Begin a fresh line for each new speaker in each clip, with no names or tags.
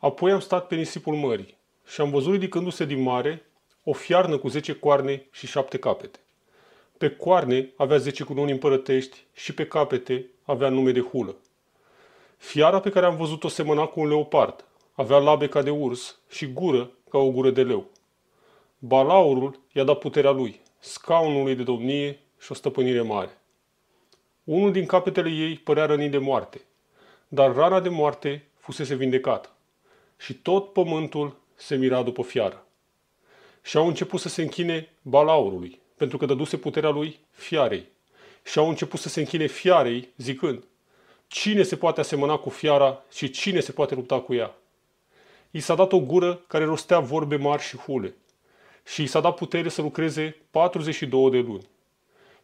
Apoi am stat pe nisipul mării și am văzut ridicându-se din mare o fiarnă cu zece coarne și șapte capete. Pe coarne avea zece cununi împărătești și pe capete avea nume de hulă. Fiara pe care am văzut-o semăna cu un leopard, avea labe ca de urs și gură ca o gură de leu. Balaurul i-a dat puterea lui, scaunului de domnie și o stăpânire mare. Unul din capetele ei părea rănit de moarte, dar rana de moarte fusese vindecată și tot pământul se mira după fiară. Și au început să se închine balaurului, pentru că dăduse puterea lui fiarei. Și au început să se închine fiarei, zicând, cine se poate asemăna cu fiara și cine se poate lupta cu ea? I s-a dat o gură care rostea vorbe mari și hule și i s-a dat putere să lucreze 42 de luni.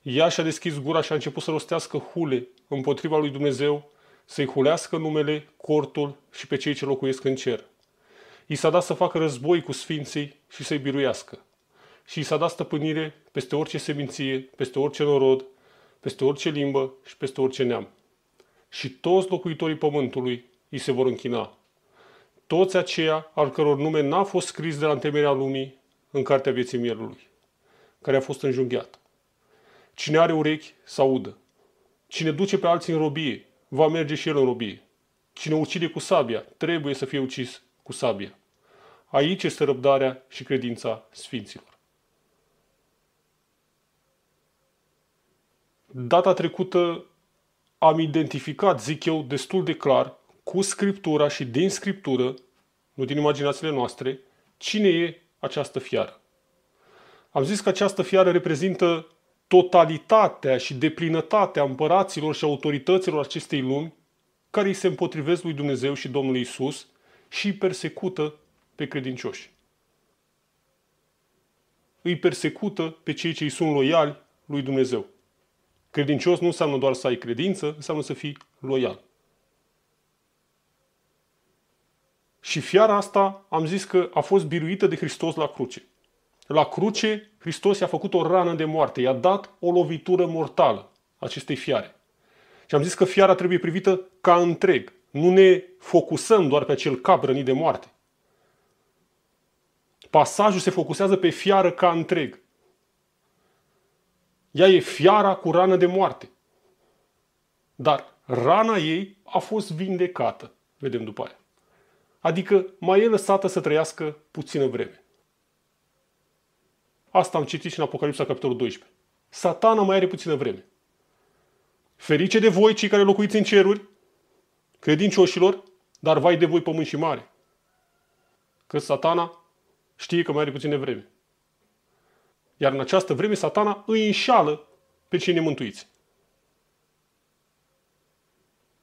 Ea și-a deschis gura și a început să rostească hule împotriva lui Dumnezeu, să-i hulească numele, cortul și pe cei ce locuiesc în cer i s-a dat să facă război cu sfinții și să-i biruiască. Și i s-a dat stăpânire peste orice seminție, peste orice norod, peste orice limbă și peste orice neam. Și toți locuitorii pământului îi se vor închina. Toți aceia al căror nume n-a fost scris de la întemerea lumii în cartea vieții mielului, care a fost înjunghiat. Cine are urechi, să audă. Cine duce pe alții în robie, va merge și el în robie. Cine ucide cu sabia, trebuie să fie ucis cu sabia. Aici este răbdarea și credința sfinților. Data trecută am identificat, zic eu, destul de clar, cu Scriptura și din Scriptură, nu din imaginațiile noastre, cine e această fiară. Am zis că această fiară reprezintă totalitatea și deplinătatea împăraților și autorităților acestei lumi care îi se împotrivesc lui Dumnezeu și Domnului Isus și persecută pe credincioși. Îi persecută pe cei ce îi sunt loiali lui Dumnezeu. Credincios nu înseamnă doar să ai credință, înseamnă să fii loial. Și fiara asta am zis că a fost biruită de Hristos la cruce. La cruce, Hristos i-a făcut o rană de moarte, i-a dat o lovitură mortală acestei fiare. Și am zis că fiara trebuie privită ca întreg, nu ne focusăm doar pe acel cap rănit de moarte. Pasajul se focusează pe fiară ca întreg. Ea e fiara cu rană de moarte. Dar rana ei a fost vindecată. Vedem după aia. Adică mai e lăsată să trăiască puțină vreme. Asta am citit și în Apocalipsa, capitolul 12. Satana mai are puțină vreme. Ferice de voi, cei care locuiți în ceruri, Credincioșilor, dar vai de voi pământ și mare, că satana știe că mai are puține vreme. Iar în această vreme satana îi înșală pe cei nemântuiți.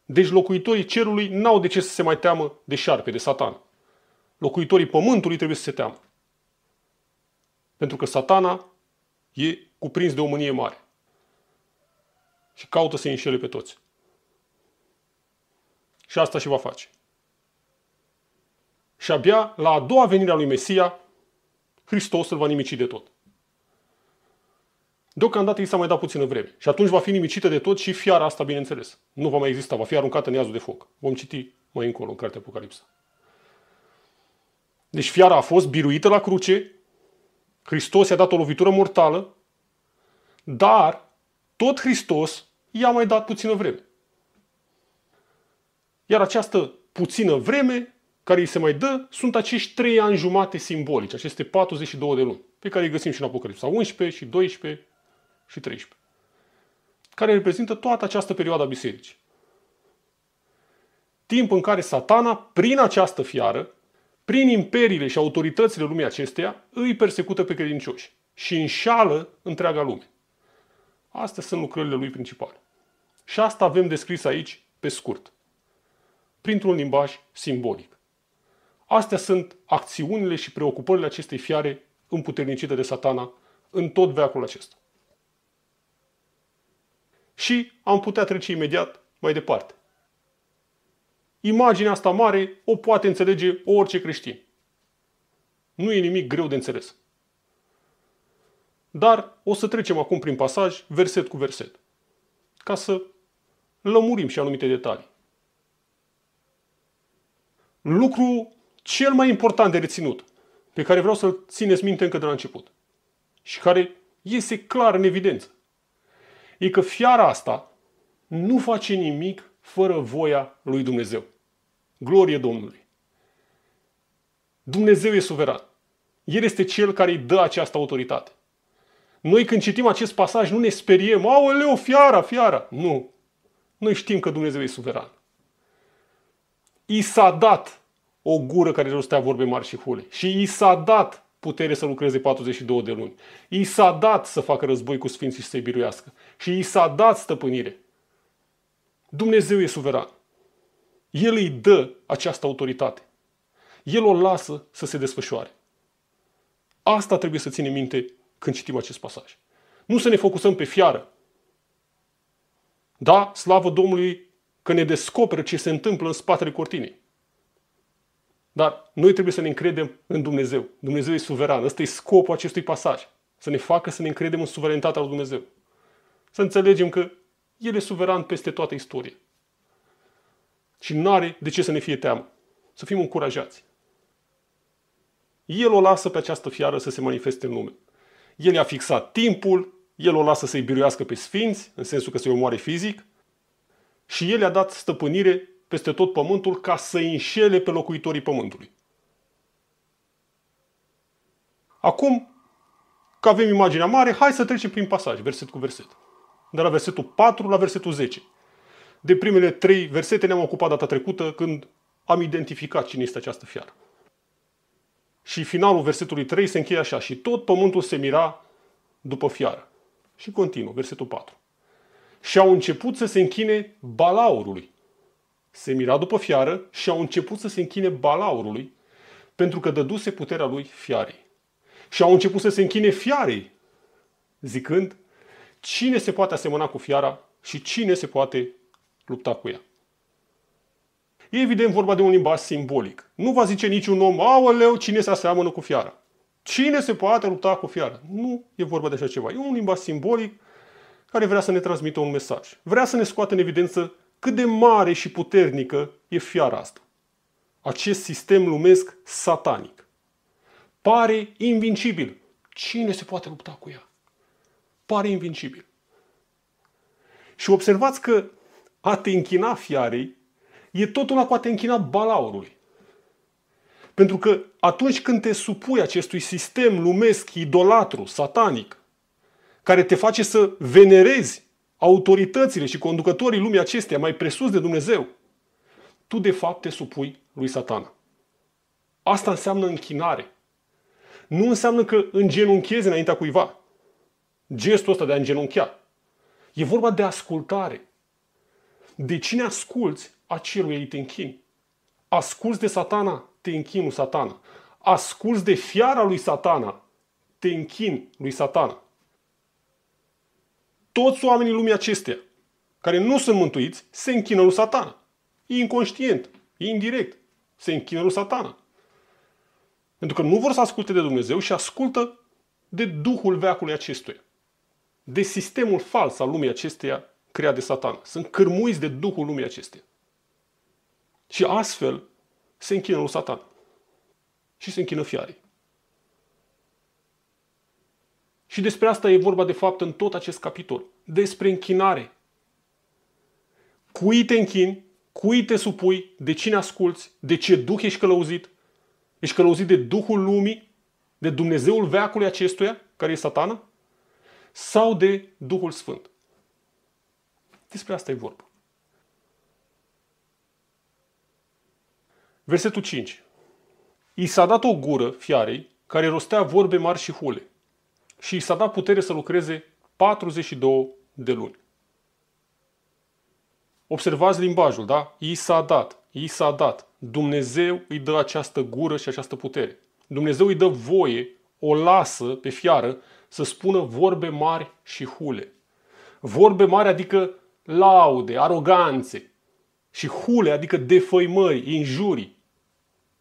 Deci locuitorii cerului n-au de ce să se mai teamă de șarpe, de satan. Locuitorii pământului trebuie să se teamă. Pentru că satana e cuprins de o mânie mare. Și caută să-i înșele pe toți. Și asta și va face. Și abia la a doua venire a lui Mesia, Hristos îl va nimici de tot. Deocamdată i s-a mai dat puțină vreme. Și atunci va fi nimicită de tot și fiara asta, bineînțeles. Nu va mai exista, va fi aruncată în iazul de foc. Vom citi mai încolo în cartea Apocalipsa. Deci fiara a fost biruită la cruce, Hristos i-a dat o lovitură mortală, dar tot Hristos i-a mai dat puțină vreme. Iar această puțină vreme care îi se mai dă sunt acești trei ani jumate simbolici, aceste 42 de luni, pe care îi găsim și în Apocalipsa 11 și 12 și 13, care reprezintă toată această perioadă a bisericii. Timp în care satana, prin această fiară, prin imperiile și autoritățile lumii acesteia, îi persecută pe credincioși și înșală întreaga lume. Astea sunt lucrările lui principale. Și asta avem descris aici, pe scurt printr-un limbaj simbolic. Astea sunt acțiunile și preocupările acestei fiare împuternicite de satana în tot veacul acesta. Și am putea trece imediat mai departe. Imaginea asta mare o poate înțelege orice creștin. Nu e nimic greu de înțeles. Dar o să trecem acum prin pasaj, verset cu verset, ca să lămurim și anumite detalii lucru cel mai important de reținut, pe care vreau să-l țineți minte încă de la început și care iese clar în evidență, e că fiara asta nu face nimic fără voia lui Dumnezeu. Glorie Domnului! Dumnezeu e suveran. El este cel care îi dă această autoritate. Noi când citim acest pasaj nu ne speriem, aoleu, fiara, fiara. Nu. Noi știm că Dumnezeu e suveran i s-a dat o gură care stea vorbe mari și hule. Și i s-a dat putere să lucreze 42 de luni. I s-a dat să facă război cu sfinții și să-i biruiască. Și i s-a dat stăpânire. Dumnezeu e suveran. El îi dă această autoritate. El o lasă să se desfășoare. Asta trebuie să ținem minte când citim acest pasaj. Nu să ne focusăm pe fiară. Da, slavă Domnului, că ne descoperă ce se întâmplă în spatele cortinei. Dar noi trebuie să ne încredem în Dumnezeu. Dumnezeu e suveran. Ăsta e scopul acestui pasaj. Să ne facă să ne încredem în suveranitatea lui Dumnezeu. Să înțelegem că El e suveran peste toată istoria. Și nu are de ce să ne fie teamă. Să fim încurajați. El o lasă pe această fiară să se manifeste în lume. El i-a fixat timpul, el o lasă să-i biruiască pe sfinți, în sensul că se omoare fizic, și el a dat stăpânire peste tot pământul ca să înșele pe locuitorii pământului. Acum, că avem imaginea mare, hai să trecem prin pasaj, verset cu verset. De la versetul 4 la versetul 10. De primele trei versete ne-am ocupat data trecută când am identificat cine este această fiară. Și finalul versetului 3 se încheie așa. Și tot pământul se mira după fiară. Și continuă, versetul 4 și au început să se închine balaurului. Se mira după fiară și au început să se închine balaurului pentru că dăduse puterea lui fiarei. Și au început să se închine fiarei, zicând, cine se poate asemăna cu fiara și cine se poate lupta cu ea. E evident vorba de un limbaj simbolic. Nu va zice niciun om, aoleu, cine se aseamănă cu fiara. Cine se poate lupta cu fiara? Nu e vorba de așa ceva. E un limbaj simbolic care vrea să ne transmită un mesaj. Vrea să ne scoată în evidență cât de mare și puternică e fiara asta. Acest sistem lumesc satanic. Pare invincibil. Cine se poate lupta cu ea? Pare invincibil. Și observați că a te închina fiarei e tot una cu a te închina balaurului. Pentru că atunci când te supui acestui sistem lumesc, idolatru, satanic, care te face să venerezi autoritățile și conducătorii lumii acesteia mai presus de Dumnezeu, tu de fapt te supui lui satana. Asta înseamnă închinare. Nu înseamnă că îngenunchezi înaintea cuiva. Gestul ăsta de a îngenunchea. E vorba de ascultare. De cine asculți, aceluia ei te închini. Asculți de satana, te închini lui satana. Asculți de fiara lui satana, te închini lui satana toți oamenii lumii acesteia, care nu sunt mântuiți, se închină lui satana. E inconștient, e indirect. Se închină lui satana. Pentru că nu vor să asculte de Dumnezeu și ascultă de duhul veacului acestuia. De sistemul fals al lumii acesteia creat de satan. Sunt cârmuiți de duhul lumii acesteia. Și astfel se închină lui satan. Și se închină fiarii. Și despre asta e vorba de fapt în tot acest capitol. Despre închinare. Cui te închini, cui te supui, de cine asculți, de ce duh ești călăuzit. Ești călăuzit de duhul lumii, de Dumnezeul veacului acestuia, care e satana, sau de Duhul Sfânt. Despre asta e vorba. Versetul 5. I s-a dat o gură fiarei care rostea vorbe mari și hule și i s-a dat putere să lucreze 42 de luni. Observați limbajul, da? I s-a dat, i s-a dat. Dumnezeu îi dă această gură și această putere. Dumnezeu îi dă voie, o lasă pe fiară să spună vorbe mari și hule. Vorbe mari adică laude, aroganțe și hule adică defăimări, injurii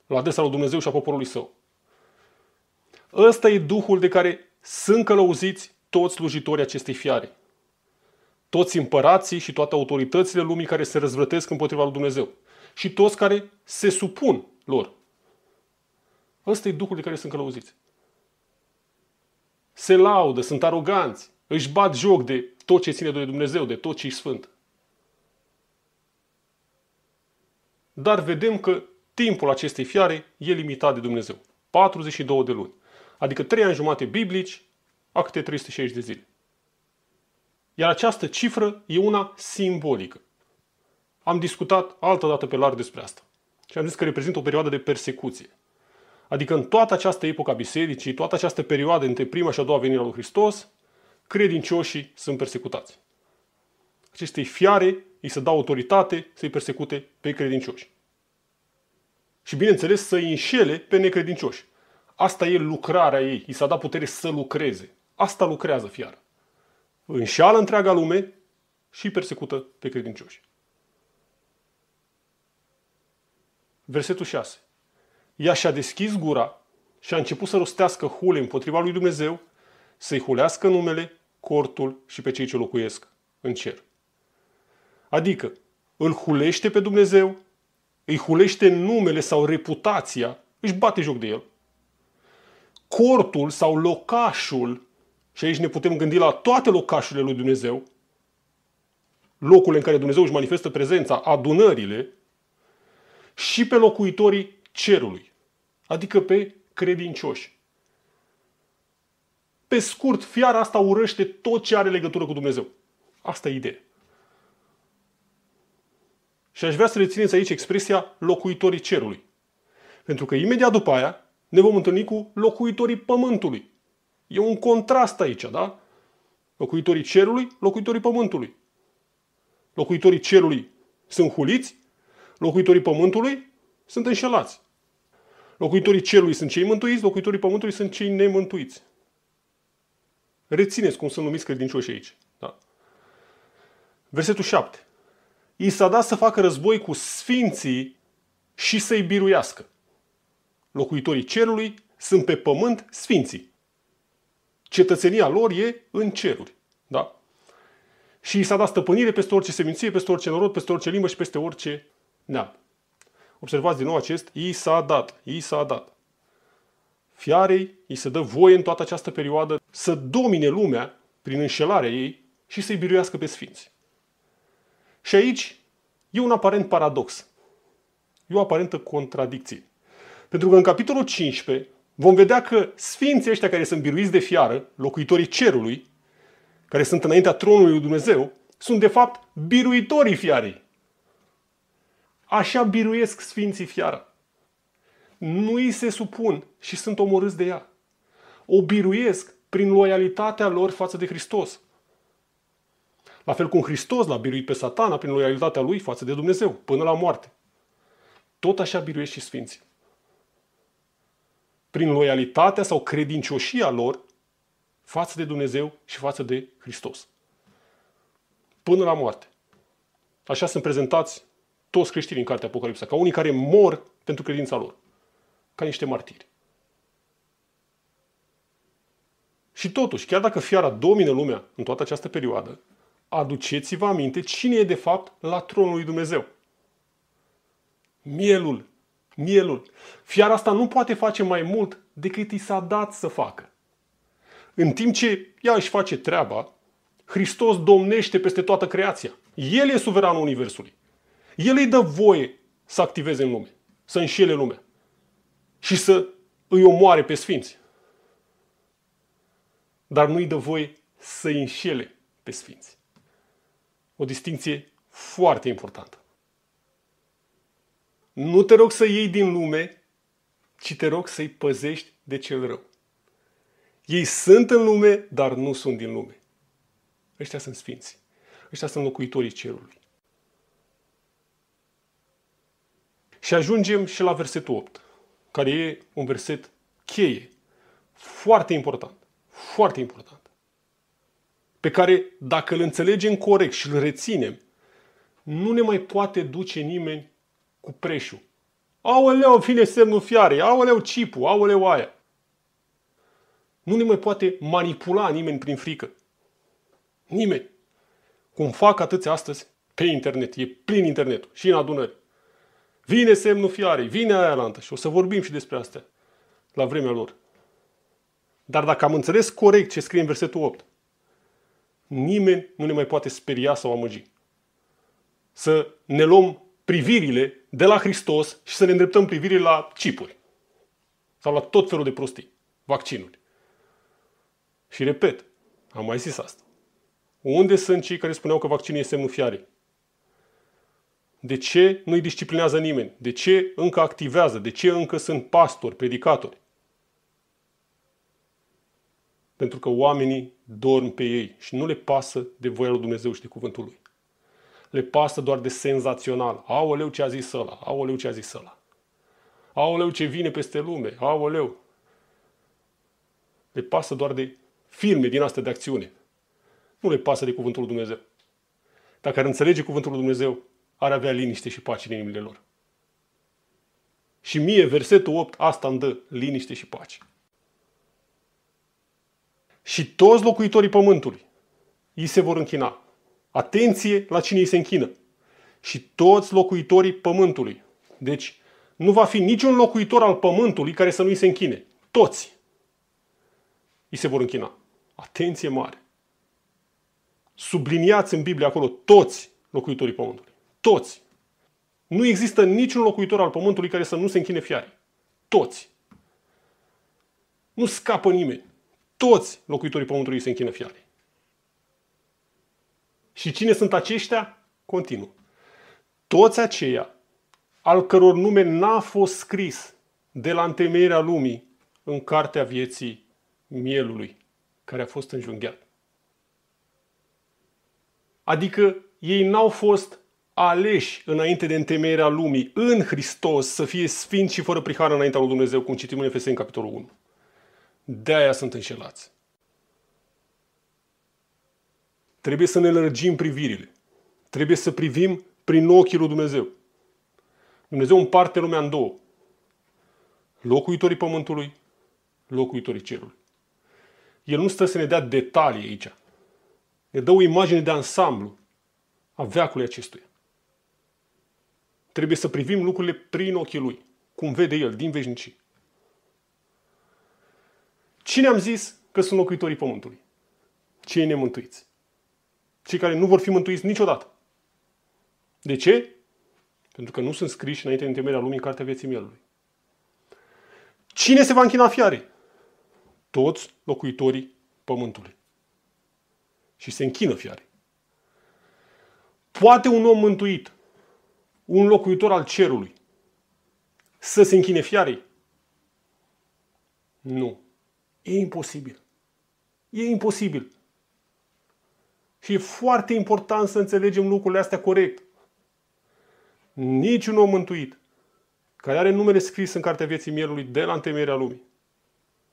la adresa lui Dumnezeu și a poporului său. Ăsta e Duhul de care sunt călăuziți toți slujitorii acestei fiare. Toți împărații și toate autoritățile lumii care se răzvrătesc împotriva lui Dumnezeu. Și toți care se supun lor. Ăsta e Duhul de care sunt călăuziți. Se laudă, sunt aroganți, își bat joc de tot ce ține de Dumnezeu, de tot ce e sfânt. Dar vedem că timpul acestei fiare e limitat de Dumnezeu. 42 de luni. Adică trei ani jumate biblici, a câte 360 de zile. Iar această cifră e una simbolică. Am discutat altă dată pe larg despre asta. Și am zis că reprezintă o perioadă de persecuție. Adică în toată această a bisericii, toată această perioadă între prima și a doua venire a lui Hristos, credincioșii sunt persecutați. Acestei fiare îi se dau autoritate să-i persecute pe credincioși. Și bineînțeles să-i înșele pe necredincioși. Asta e lucrarea ei. I s-a dat putere să lucreze. Asta lucrează fiară. Înșeală întreaga lume și persecută pe credincioși. Versetul 6. Ea și-a deschis gura și a început să rostească hule împotriva lui Dumnezeu, să-i hulească numele, cortul și pe cei ce locuiesc în cer. Adică, îl hulește pe Dumnezeu, îi hulește numele sau reputația, își bate joc de el, cortul sau locașul, și aici ne putem gândi la toate locașurile lui Dumnezeu, locurile în care Dumnezeu își manifestă prezența, adunările, și pe locuitorii cerului, adică pe credincioși. Pe scurt, fiara asta urăște tot ce are legătură cu Dumnezeu. Asta e ideea. Și aș vrea să rețineți aici expresia locuitorii cerului. Pentru că imediat după aia ne vom întâlni cu locuitorii pământului. E un contrast aici, da? Locuitorii cerului, locuitorii pământului. Locuitorii cerului sunt huliți, locuitorii pământului sunt înșelați. Locuitorii cerului sunt cei mântuiți, locuitorii pământului sunt cei nemântuiți. Rețineți cum sunt numiți credincioși aici. Da. Versetul 7. I s-a dat să facă război cu sfinții și să-i biruiască locuitorii cerului, sunt pe pământ sfinții. Cetățenia lor e în ceruri. Da? Și s-a dat stăpânire peste orice seminție, peste orice norod, peste orice limbă și peste orice neam. Observați din nou acest i s-a dat, i s-a dat. Fiarei îi se dă voie în toată această perioadă să domine lumea prin înșelarea ei și să-i biruiască pe sfinți. Și aici e un aparent paradox. E o aparentă contradicție. Pentru că în capitolul 15 vom vedea că sfinții ăștia care sunt biruiți de fiară, locuitorii cerului, care sunt înaintea tronului lui Dumnezeu, sunt de fapt biruitorii fiarei. Așa biruiesc sfinții fiară. Nu îi se supun și sunt omorâți de ea. O biruiesc prin loialitatea lor față de Hristos. La fel cum Hristos l-a biruit pe satana prin loialitatea lui față de Dumnezeu, până la moarte. Tot așa biruiesc și sfinții prin loialitatea sau credincioșia lor față de Dumnezeu și față de Hristos. Până la moarte. Așa sunt prezentați toți creștinii în cartea Apocalipsa, ca unii care mor pentru credința lor, ca niște martiri. Și totuși, chiar dacă fiara domină lumea în toată această perioadă, aduceți-vă aminte cine e de fapt la tronul lui Dumnezeu. Mielul mielul. Fiara asta nu poate face mai mult decât i s-a dat să facă. În timp ce ea își face treaba, Hristos domnește peste toată creația. El e suveranul Universului. El îi dă voie să activeze în lume, să înșele lumea și să îi omoare pe sfinți. Dar nu îi dă voie să înșele pe sfinți. O distinție foarte importantă. Nu te rog să iei din lume, ci te rog să-i păzești de cel rău. Ei sunt în lume, dar nu sunt din lume. Ăștia sunt sfinți. Ăștia sunt locuitorii cerului. Și ajungem și la versetul 8, care e un verset cheie, foarte important, foarte important, pe care dacă îl înțelegem corect și îl reținem, nu ne mai poate duce nimeni cu preșul. Aoleu, vine semnul fiarei, aoleu cipul, aoleu aia. Nu ne mai poate manipula nimeni prin frică. Nimeni. Cum fac atâți astăzi pe internet, e plin internetul și în adunări. Vine semnul fiarei, vine aia lantă și o să vorbim și despre astea la vremea lor. Dar dacă am înțeles corect ce scrie în versetul 8, nimeni nu ne mai poate speria sau amăgi. Să ne luăm privirile de la Hristos și să ne îndreptăm privirile la cipuri sau la tot felul de prostii, vaccinuri. Și repet, am mai zis asta. Unde sunt cei care spuneau că vaccinul este semnul fiarei? De ce nu-i disciplinează nimeni? De ce încă activează? De ce încă sunt pastori, predicatori? Pentru că oamenii dorm pe ei și nu le pasă de voia lui Dumnezeu și de cuvântul lui le pasă doar de senzațional. Aoleu ce a zis ăla, aoleu ce a zis ăla. Aoleu ce vine peste lume, aoleu. Le pasă doar de filme din astea de acțiune. Nu le pasă de cuvântul lui Dumnezeu. Dacă ar înțelege cuvântul lui Dumnezeu, ar avea liniște și pace în inimile lor. Și mie, versetul 8, asta îmi dă liniște și pace. Și toți locuitorii pământului îi se vor închina Atenție la cine îi se închină. Și toți locuitorii pământului. Deci nu va fi niciun locuitor al pământului care să nu îi se închine. Toți îi se vor închina. Atenție mare. Subliniați în Biblie acolo toți locuitorii pământului. Toți. Nu există niciun locuitor al pământului care să nu se închine fiare. Toți. Nu scapă nimeni. Toți locuitorii pământului se închină fiare. Și cine sunt aceștia? Continu. Toți aceia al căror nume n-a fost scris de la întemeierea lumii în cartea vieții mielului care a fost înjunghiat. Adică ei n-au fost aleși înainte de întemeierea lumii în Hristos să fie sfinți și fără prihană înaintea lui Dumnezeu, cum citim în Efeseni capitolul 1. De aia sunt înșelați. Trebuie să ne lărgim privirile. Trebuie să privim prin ochii lui Dumnezeu. Dumnezeu împarte lumea în două. Locuitorii pământului, locuitorii cerului. El nu stă să ne dea detalii aici. Ne dă o imagine de ansamblu a veacului acestuia. Trebuie să privim lucrurile prin ochii lui, cum vede el, din veșnicii. Cine am zis că sunt locuitorii pământului? Cei nemântuiți. Cei care nu vor fi mântuiți niciodată. De ce? Pentru că nu sunt scriși înainte de temerea lumii în cartea vieții mielului. Cine se va închina fiare? Toți locuitorii pământului. Și se închină fiare. Poate un om mântuit, un locuitor al cerului, să se închine fiarei? Nu. E imposibil. E imposibil. Și e foarte important să înțelegem lucrurile astea corect. Niciun om mântuit care are numele scris în Cartea Vieții Mielului de la întemeierea lumii,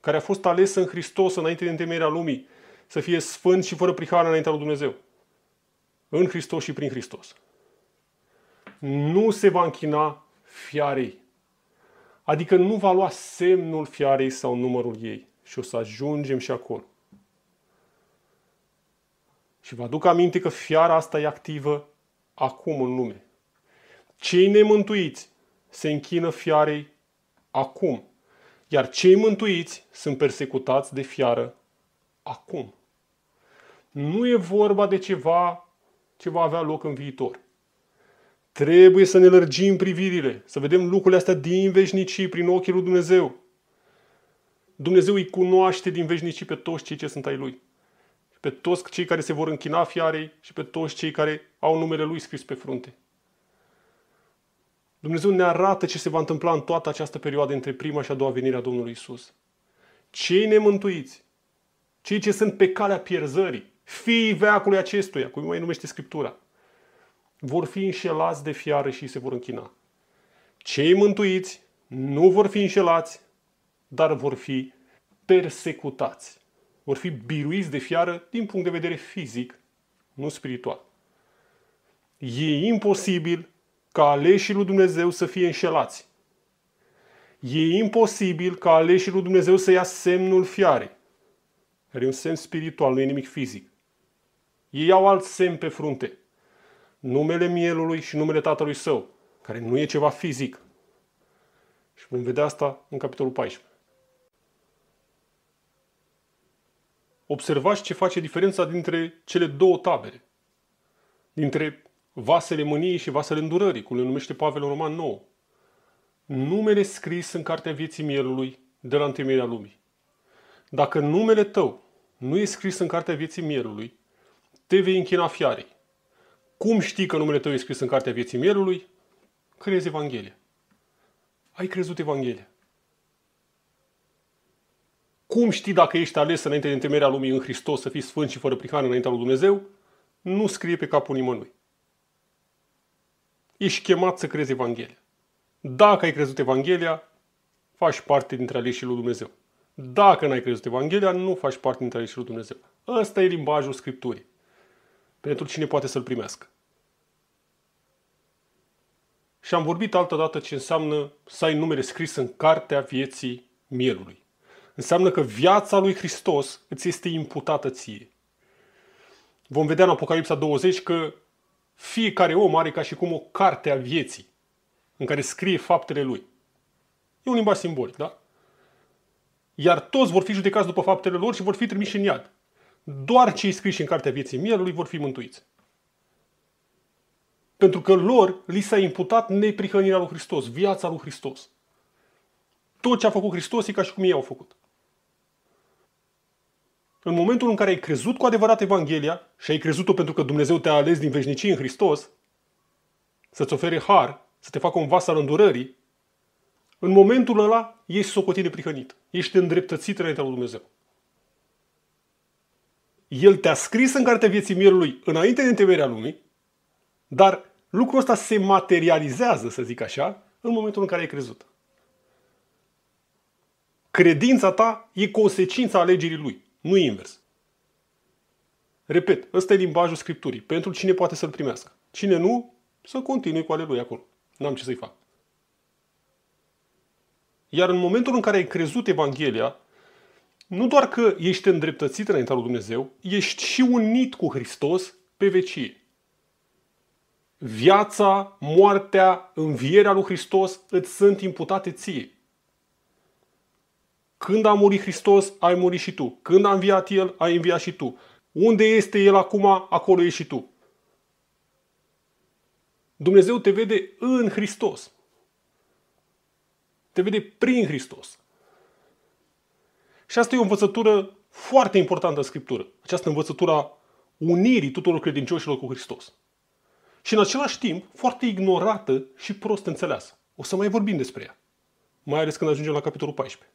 care a fost ales în Hristos înainte de întemeierea lumii, să fie sfânt și fără prihană înaintea lui Dumnezeu, în Hristos și prin Hristos, nu se va închina fiarei. Adică nu va lua semnul fiarei sau numărul ei. Și o să ajungem și acolo. Și vă aduc aminte că fiara asta e activă acum în lume. Cei nemântuiți se închină fiarei acum, iar cei mântuiți sunt persecutați de fiară acum. Nu e vorba de ceva ce va avea loc în viitor. Trebuie să ne lărgim privirile, să vedem lucrurile astea din veșnicii, prin ochii lui Dumnezeu. Dumnezeu îi cunoaște din veșnicii pe toți cei ce sunt ai Lui pe toți cei care se vor închina fiarei și pe toți cei care au numele Lui scris pe frunte. Dumnezeu ne arată ce se va întâmpla în toată această perioadă între prima și a doua venire a Domnului Isus. Cei nemântuiți, cei ce sunt pe calea pierzării, fiii veacului acestuia, cum mai numește Scriptura, vor fi înșelați de fiară și se vor închina. Cei mântuiți nu vor fi înșelați, dar vor fi persecutați vor fi biruiți de fiară din punct de vedere fizic, nu spiritual. E imposibil ca aleșii lui Dumnezeu să fie înșelați. E imposibil ca aleșii lui Dumnezeu să ia semnul fiarei. Are un semn spiritual, nu e nimic fizic. Ei au alt semn pe frunte. Numele mielului și numele tatălui său, care nu e ceva fizic. Și vom vedea asta în capitolul 14. observați ce face diferența dintre cele două tabere. Dintre vasele mâniei și vasele îndurării, cum le numește Pavel în Roman 9. Numele scris în cartea vieții mielului de la întemeirea lumii. Dacă numele tău nu e scris în cartea vieții mielului, te vei închina fiarei. Cum știi că numele tău e scris în cartea vieții mielului? Crezi Evanghelia. Ai crezut Evanghelia. Cum știi dacă ești ales înainte de temerea lumii în Hristos să fii sfânt și fără prihană înaintea lui Dumnezeu? Nu scrie pe capul nimănui. Ești chemat să crezi Evanghelia. Dacă ai crezut Evanghelia, faci parte dintre aleșii lui Dumnezeu. Dacă n-ai crezut Evanghelia, nu faci parte dintre aleșii lui Dumnezeu. Ăsta e limbajul Scripturii. Pentru cine poate să-l primească. Și am vorbit altădată dată ce înseamnă să ai numere scris în cartea vieții mielului. Înseamnă că viața lui Hristos îți este imputată ție. Vom vedea în Apocalipsa 20 că fiecare om are ca și cum o carte a vieții în care scrie faptele lui. E un limbaj simbolic, da? Iar toți vor fi judecați după faptele lor și vor fi trimiși în iad. Doar cei scriși în cartea vieții mielului vor fi mântuiți. Pentru că lor li s-a imputat neprihănirea lui Hristos, viața lui Hristos. Tot ce a făcut Hristos e ca și cum ei au făcut în momentul în care ai crezut cu adevărat Evanghelia și ai crezut-o pentru că Dumnezeu te-a ales din veșnicie în Hristos, să-ți ofere har, să te facă un vas al îndurării, în momentul ăla ești socotit prihănit. Ești îndreptățit înaintea lui Dumnezeu. El te-a scris în cartea vieții mielului înainte de întemeierea lumii, dar lucrul ăsta se materializează, să zic așa, în momentul în care ai crezut. Credința ta e consecința alegerii lui nu invers. Repet, ăsta e limbajul Scripturii, pentru cine poate să-l primească. Cine nu, să continui cu ale lui acolo. N-am ce să-i fac. Iar în momentul în care ai crezut Evanghelia, nu doar că ești îndreptățit înaintea lui Dumnezeu, ești și unit cu Hristos pe vecie. Viața, moartea, învierea lui Hristos îți sunt imputate ție. Când a murit Hristos, ai murit și tu. Când a înviat El, ai înviat și tu. Unde este El acum, acolo ești și tu. Dumnezeu te vede în Hristos. Te vede prin Hristos. Și asta e o învățătură foarte importantă în Scriptură. Această învățătură a unirii tuturor credincioșilor cu Hristos. Și în același timp, foarte ignorată și prost înțeleasă. O să mai vorbim despre ea. Mai ales când ajungem la capitolul 14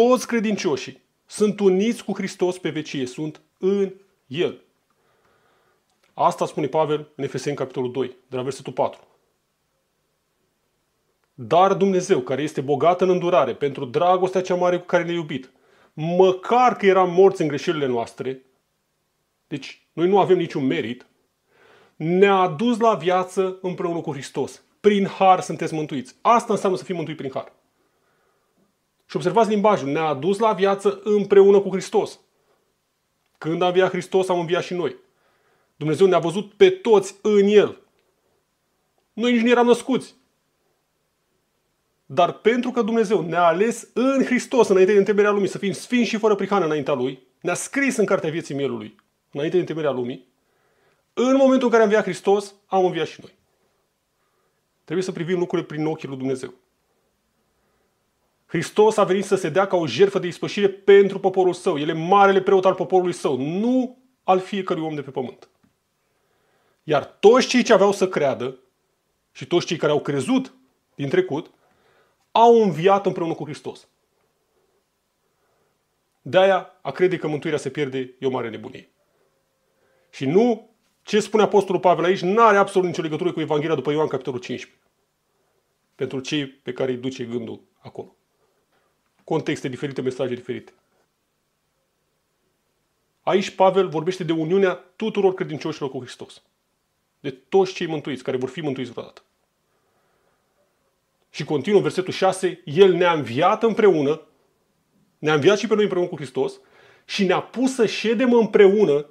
toți credincioșii sunt uniți cu Hristos pe vecie, sunt în El. Asta spune Pavel în Efeseni capitolul 2, de la versetul 4. Dar Dumnezeu, care este bogat în îndurare pentru dragostea cea mare cu care ne-a iubit, măcar că eram morți în greșelile noastre, deci noi nu avem niciun merit, ne-a adus la viață împreună cu Hristos. Prin har sunteți mântuiți. Asta înseamnă să fim mântuiți prin har. Și observați limbajul, ne-a adus la viață împreună cu Hristos. Când a înviat Hristos, am înviat și noi. Dumnezeu ne-a văzut pe toți în El. Noi nici nu eram născuți. Dar pentru că Dumnezeu ne-a ales în Hristos înainte de întemerea lumii, să fim sfinți și fără prihană înaintea Lui, ne-a scris în cartea vieții mielului, înainte de întemerea lumii, în momentul în care am înviat Hristos, am înviat și noi. Trebuie să privim lucrurile prin ochii lui Dumnezeu. Hristos a venit să se dea ca o jertfă de ispășire pentru poporul său. El e marele preot al poporului său, nu al fiecărui om de pe pământ. Iar toți cei ce aveau să creadă și toți cei care au crezut din trecut, au înviat împreună cu Hristos. De-aia a crede că mântuirea se pierde e o mare nebunie. Și nu ce spune Apostolul Pavel aici nu are absolut nicio legătură cu Evanghelia după Ioan capitolul 15. Pentru cei pe care îi duce gândul acolo contexte diferite, mesaje diferite. Aici Pavel vorbește de uniunea tuturor credincioșilor cu Hristos. De toți cei mântuiți, care vor fi mântuiți vreodată. Și continuă versetul 6, El ne-a înviat împreună, ne-a înviat și pe noi împreună cu Hristos și ne-a pus să ședem împreună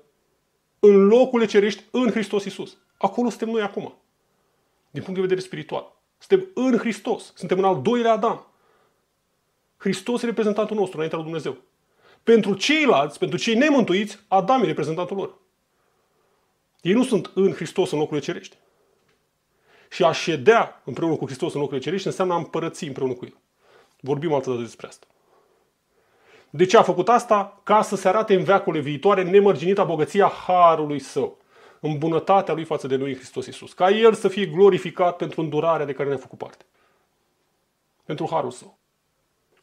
în locurile cerești în Hristos Isus. Acolo suntem noi acum, din punct de vedere spiritual. Suntem în Hristos, suntem în al doilea Adam. Hristos e reprezentantul nostru înaintea lui Dumnezeu. Pentru ceilalți, pentru cei nemântuiți, Adam e reprezentantul lor. Ei nu sunt în Hristos în locurile cerești. Și a ședea împreună cu Hristos în locurile cerești înseamnă a împărăți împreună cu El. Vorbim altă dată despre asta. De ce a făcut asta? Ca să se arate în veacurile viitoare nemărginita bogăția harului său, în bunătatea lui față de noi în Hristos Iisus. Ca el să fie glorificat pentru îndurarea de care ne-a făcut parte. Pentru harul său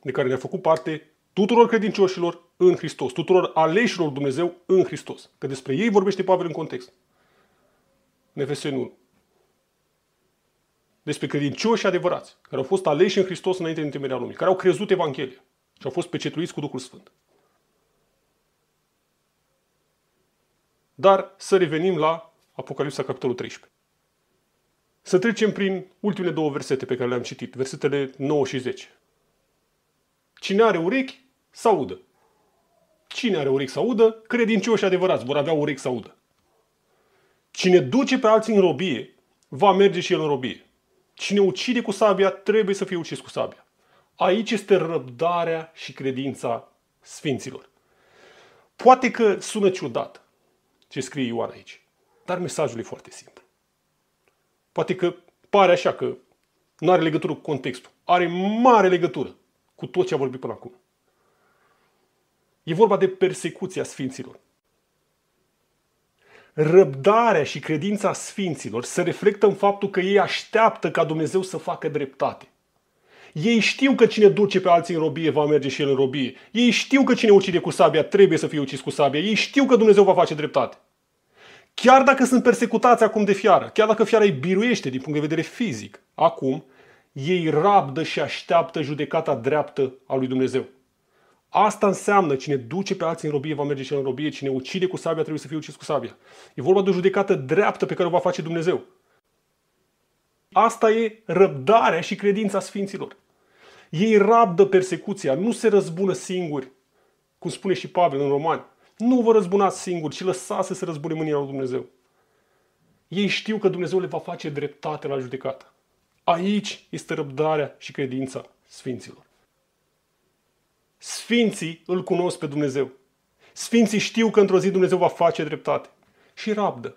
de care ne-a făcut parte tuturor credincioșilor în Hristos, tuturor aleșilor Dumnezeu în Hristos. Că despre ei vorbește Pavel în context. Nefesenul. Despre credincioși adevărați, care au fost aleși în Hristos înainte de întemerea lumii, care au crezut Evanghelia și au fost pecetuiți cu Duhul Sfânt. Dar să revenim la Apocalipsa, capitolul 13. Să trecem prin ultimele două versete pe care le-am citit, versetele 9 și 10. Cine are urechi, să audă. Cine are urechi să audă, credincioși adevărați vor avea urechi să audă. Cine duce pe alții în robie, va merge și el în robie. Cine ucide cu sabia, trebuie să fie ucis cu sabia. Aici este răbdarea și credința sfinților. Poate că sună ciudat ce scrie Ioan aici, dar mesajul e foarte simplu. Poate că pare așa că nu are legătură cu contextul. Are mare legătură cu tot ce a vorbit până acum. E vorba de persecuția sfinților. Răbdarea și credința sfinților se reflectă în faptul că ei așteaptă ca Dumnezeu să facă dreptate. Ei știu că cine duce pe alții în robie va merge și el în robie. Ei știu că cine ucide cu sabia trebuie să fie ucis cu sabia. Ei știu că Dumnezeu va face dreptate. Chiar dacă sunt persecutați acum de fiară, chiar dacă fiara îi biruiește din punct de vedere fizic, acum ei rabdă și așteaptă judecata dreaptă a lui Dumnezeu. Asta înseamnă cine duce pe alții în robie va merge și în robie, cine ucide cu sabia trebuie să fie ucis cu sabia. E vorba de o judecată dreaptă pe care o va face Dumnezeu. Asta e răbdarea și credința sfinților. Ei rabdă persecuția, nu se răzbună singuri, cum spune și Pavel în Romani. Nu vă răzbunați singuri, ci lăsați să se răzbune mâinile lui Dumnezeu. Ei știu că Dumnezeu le va face dreptate la judecată. Aici este răbdarea și credința sfinților. Sfinții îl cunosc pe Dumnezeu. Sfinții știu că într-o zi Dumnezeu va face dreptate. Și rabdă.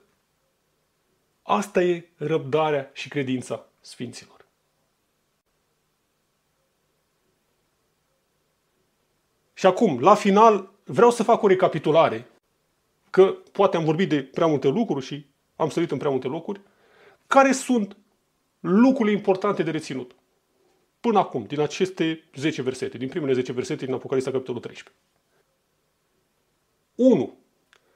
Asta e răbdarea și credința sfinților. Și acum, la final, vreau să fac o recapitulare, că poate am vorbit de prea multe lucruri și am sărit în prea multe locuri, care sunt lucrurile importante de reținut. Până acum, din aceste 10 versete, din primele 10 versete din Apocalipsa, capitolul 13. 1.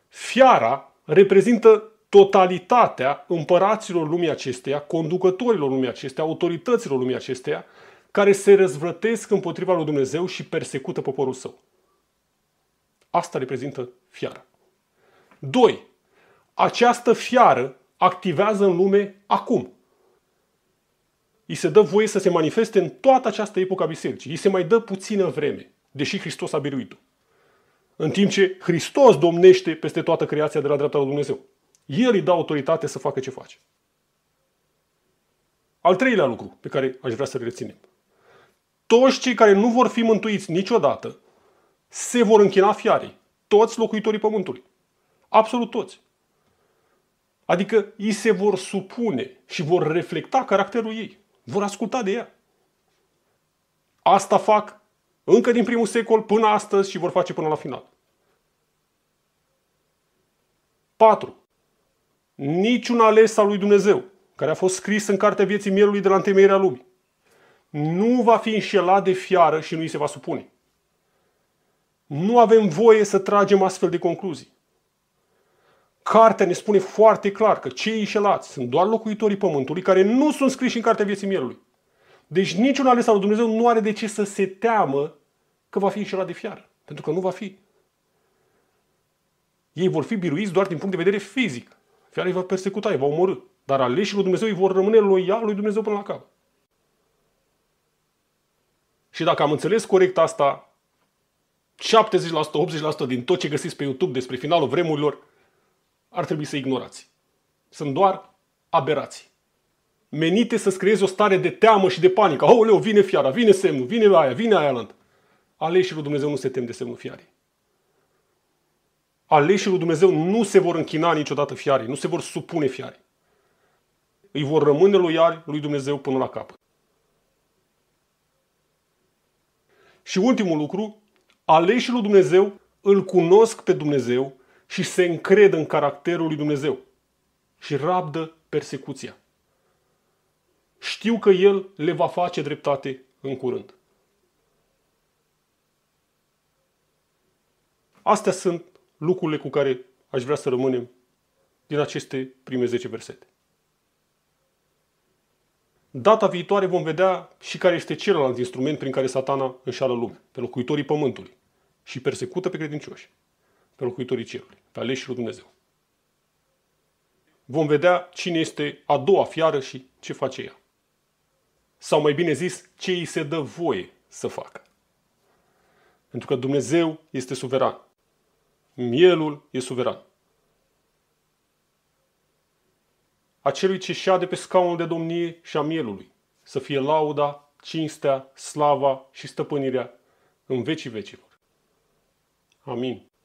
Fiara reprezintă totalitatea împăraților lumii acesteia, conducătorilor lumii acesteia, autorităților lumii acesteia, care se răzvrătesc împotriva lui Dumnezeu și persecută poporul său. Asta reprezintă fiara. 2. Această fiară activează în lume acum îi se dă voie să se manifeste în toată această a bisericii. Îi se mai dă puțină vreme, deși Hristos a biruit-o. În timp ce Hristos domnește peste toată creația de la dreapta lui Dumnezeu. El îi dă autoritate să facă ce face. Al treilea lucru pe care aș vrea să-l reținem. Toți cei care nu vor fi mântuiți niciodată se vor închina fiarei. Toți locuitorii pământului. Absolut toți. Adică ei se vor supune și vor reflecta caracterul ei vor asculta de ea. Asta fac încă din primul secol până astăzi și vor face până la final. 4. Niciun ales al lui Dumnezeu, care a fost scris în cartea vieții mielului de la întemeierea lumii, nu va fi înșelat de fiară și nu îi se va supune. Nu avem voie să tragem astfel de concluzii. Cartea ne spune foarte clar că cei înșelați sunt doar locuitorii pământului care nu sunt scriși în cartea vieții mielului. Deci niciun ales al lui Dumnezeu nu are de ce să se teamă că va fi înșelat de fiară. Pentru că nu va fi. Ei vor fi biruiți doar din punct de vedere fizic. Fiara îi va persecuta, îi va omorâ. Dar aleșii lui Dumnezeu îi vor rămâne loiali lui Dumnezeu până la cap. Și dacă am înțeles corect asta, 70%, 80% din tot ce găsiți pe YouTube despre finalul vremurilor ar trebui să ignorați. Sunt doar aberații. Menite să-ți o stare de teamă și de panică. Oh, leu, vine fiara, vine semnul, vine aia, vine aia land. Aleșii lui Dumnezeu nu se tem de semnul fiarii. Aleșii lui Dumnezeu nu se vor închina niciodată fiarii, nu se vor supune fiarii. Îi vor rămâne lui iar, lui Dumnezeu până la capăt. Și ultimul lucru, aleșii lui Dumnezeu îl cunosc pe Dumnezeu și se încred în caracterul lui Dumnezeu și rabdă persecuția. Știu că El le va face dreptate în curând. Astea sunt lucrurile cu care aș vrea să rămânem din aceste prime 10 versete. Data viitoare vom vedea și care este celălalt instrument prin care satana înșală lumea, pe locuitorii pământului și persecută pe credincioși pe locuitorii cerului, pe aleșii lui Dumnezeu. Vom vedea cine este a doua fiară și ce face ea. Sau mai bine zis, ce îi se dă voie să facă. Pentru că Dumnezeu este suveran. Mielul e suveran. Acelui ce șade pe scaunul de domnie și a mielului, să fie lauda, cinstea, slava și stăpânirea în vecii vecilor. Amin.